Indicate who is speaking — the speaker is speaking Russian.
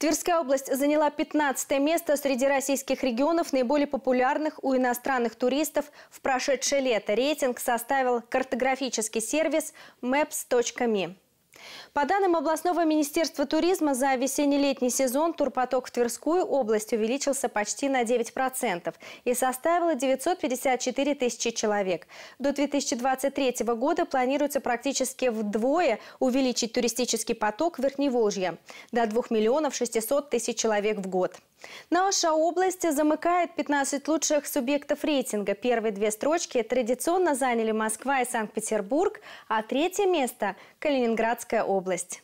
Speaker 1: Тверская область заняла 15 место среди российских регионов, наиболее популярных у иностранных туристов в прошедшее лето. Рейтинг составил картографический сервис maps.me. По данным областного министерства туризма, за весенне-летний сезон турпоток в Тверскую область увеличился почти на 9% и составила 954 тысячи человек. До 2023 года планируется практически вдвое увеличить туристический поток Верхневолжья до 2 миллионов 600 тысяч человек в год. Наша область замыкает 15 лучших субъектов рейтинга. Первые две строчки традиционно заняли Москва и Санкт-Петербург, а третье место – Калининградская область.